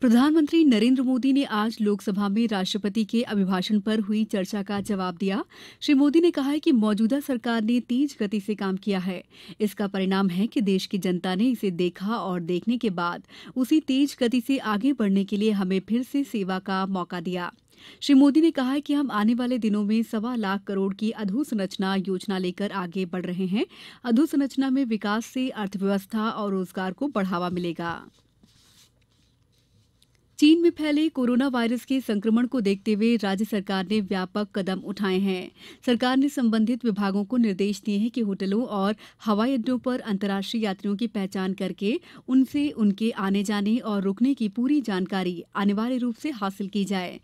प्रधानमंत्री नरेन्द्र मोदी ने आज लोकसभा में राष्ट्रपति के अभिभाषण पर हुई चर्चा का जवाब दिया श्री मोदी ने कहा कि मौजूदा सरकार ने तेज गति से काम किया है इसका परिणाम है कि देश की जनता ने इसे देखा और देखने के बाद उसी तेज गति से आगे बढ़ने के लिए हमें फिर से सेवा का मौका दिया श्री मोदी ने कहा कि हम आने वाले दिनों में सवा लाख करोड़ की अधोसंरचना योजना लेकर आगे बढ़ रहे हैं अधोसंरचना में विकास से अर्थव्यवस्था और रोजगार को बढ़ावा मिलेगा चीन में फैले कोरोना वायरस के संक्रमण को देखते हुए राज्य सरकार ने व्यापक कदम उठाए हैं सरकार ने संबंधित विभागों को निर्देश दिए हैं कि होटलों और हवाई अड्डों पर अंतर्राष्ट्रीय यात्रियों की पहचान करके उनसे उनके आने जाने और रुकने की पूरी जानकारी अनिवार्य रूप से हासिल की जाए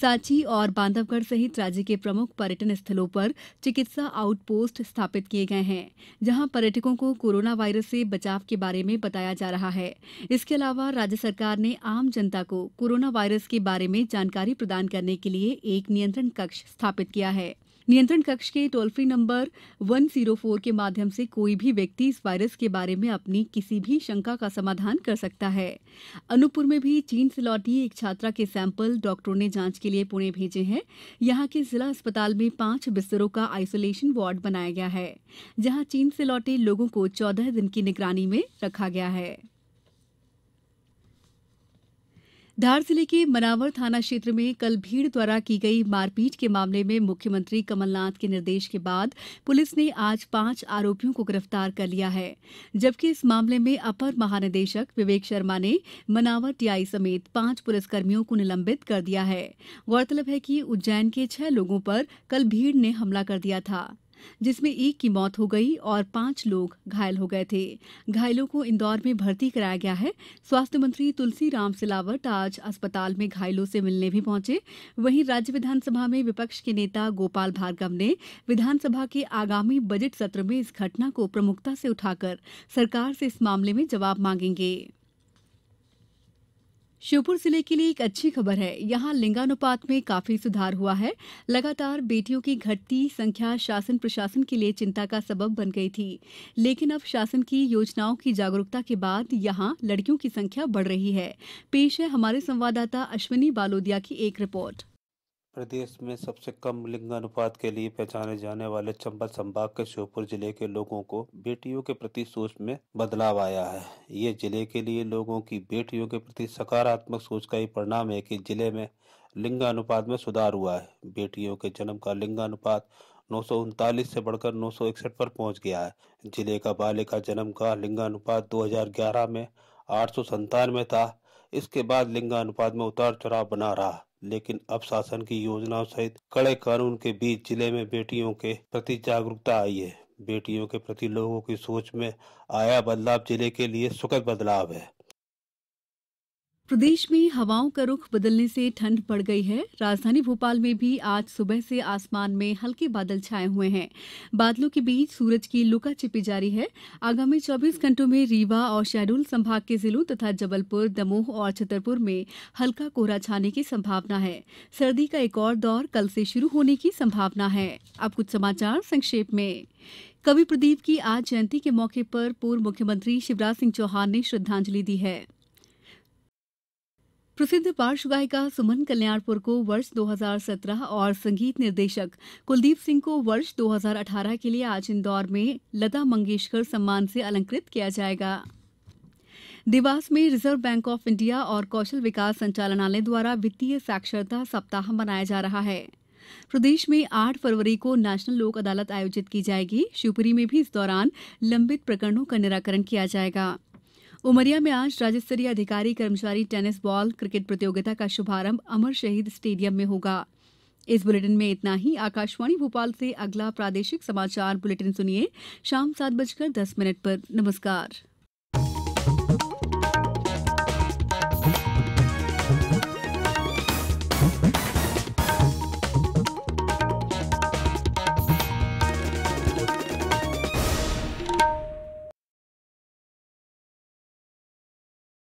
सांची और बांधवगढ़ सहित राज्य के प्रमुख पर्यटन स्थलों पर चिकित्सा आउटपोस्ट स्थापित किए गए हैं जहां पर्यटकों को कोरोना वायरस से बचाव के बारे में बताया जा रहा है इसके अलावा राज्य सरकार ने आम जनता को कोरोना वायरस के बारे में जानकारी प्रदान करने के लिए एक नियंत्रण कक्ष स्थापित किया है नियंत्रण कक्ष के टोल फ्री नंबर 104 के माध्यम से कोई भी व्यक्ति इस वायरस के बारे में अपनी किसी भी शंका का समाधान कर सकता है अनूपपुर में भी चीन से लौटी एक छात्रा के सैंपल डॉक्टरों ने जांच के लिए पुणे भेजे हैं यहां के जिला अस्पताल में पांच बिस्तरों का आइसोलेशन वार्ड बनाया गया है जहां चीन से लौटे लोगों को चौदह दिन की निगरानी में रखा गया है धार जिले के मनावर थाना क्षेत्र में कल भीड़ द्वारा की गई मारपीट के मामले में मुख्यमंत्री कमलनाथ के निर्देश के बाद पुलिस ने आज पांच आरोपियों को गिरफ्तार कर लिया है जबकि इस मामले में अपर महानिदेशक विवेक शर्मा ने मनावर टीआई समेत पांच पुलिसकर्मियों को निलंबित कर दिया है गौरतलब है कि उज्जैन के छह लोगों पर कल भीड़ ने हमला कर दिया था जिसमें एक की मौत हो गई और पांच लोग घायल हो गए थे घायलों को इंदौर में भर्ती कराया गया है स्वास्थ्य मंत्री तुलसीराम सिलावट आज अस्पताल में घायलों से मिलने भी पहुंचे वहीं राज्य विधानसभा में विपक्ष के नेता गोपाल भार्गव ने विधानसभा के आगामी बजट सत्र में इस घटना को प्रमुखता से उठाकर सरकार से इस मामले में जवाब मांगेंगे श्योपुर जिले के लिए एक अच्छी खबर है यहां लिंगानुपात में काफी सुधार हुआ है लगातार बेटियों की घटती संख्या शासन प्रशासन के लिए चिंता का सबब बन गई थी लेकिन अब शासन की योजनाओं की जागरूकता के बाद यहां लड़कियों की संख्या बढ़ रही है पेश है हमारे संवाददाता अश्विनी बालोदिया की एक रिपोर्ट प्रदेश में सबसे कम लिंगानुपात के लिए पहचाने जाने वाले चंबल संभाग के श्योपुर जिले के लोगों को बेटियों के प्रति सोच में बदलाव आया है ये जिले के लिए लोगों की बेटियों के प्रति सकारात्मक सोच का ही परिणाम है कि जिले में लिंगानुपात में सुधार हुआ है बेटियों के जन्म का लिंगानुपात नौ से बढ़कर नौ पर पहुंच गया है जिले का बालिका जन्म का लिंगानुपात दो में आठ था इसके बाद लिंगानुपात में उतार चढ़ाव बना रहा लेकिन अब शासन की योजनाओं सहित कड़े कानून के बीच जिले में बेटियों के प्रति जागरूकता आई है बेटियों के प्रति लोगों की सोच में आया बदलाव जिले के लिए सुखद बदलाव है प्रदेश में हवाओं का रुख बदलने से ठंड बढ़ गई है राजधानी भोपाल में भी आज सुबह से आसमान में हल्के बादल छाए हुए हैं बादलों के बीच सूरज की लुका छिपी जारी है आगामी 24 घंटों में रीवा और शहडोल संभाग के जिलों तथा जबलपुर दमोह और छतरपुर में हल्का कोहरा छाने की संभावना है सर्दी का एक और दौर कल से शुरू होने की संभावना है अब कुछ समाचार संक्षेप में कवि प्रदीप की आज जयंती के मौके पर पूर्व मुख्यमंत्री शिवराज सिंह चौहान ने श्रद्धांजलि दी है प्रसिद्ध पार्श्व गायिका सुमन कल्याणपुर को वर्ष 2017 और संगीत निर्देशक कुलदीप सिंह को वर्ष 2018 के लिए आज इंदौर में लता मंगेशकर सम्मान से अलंकृत किया जाएगा देवास में रिजर्व बैंक ऑफ इंडिया और कौशल विकास संचालनालय द्वारा वित्तीय साक्षरता सप्ताह मनाया जा रहा है प्रदेश में 8 फरवरी को नेशनल लोक अदालत आयोजित की जाएगी शिवपुरी में भी इस दौरान लंबित प्रकरणों का निराकरण किया जाएगा उमरिया में आज राज्य स्तरीय अधिकारी कर्मचारी टेनिस बॉल क्रिकेट प्रतियोगिता का शुभारंभ अमर शहीद स्टेडियम में होगा इस बुलेटिन में इतना ही आकाशवाणी भोपाल से अगला प्रादेशिक समाचार बुलेटिन सुनिए शाम सात बजकर दस मिनट पर नमस्कार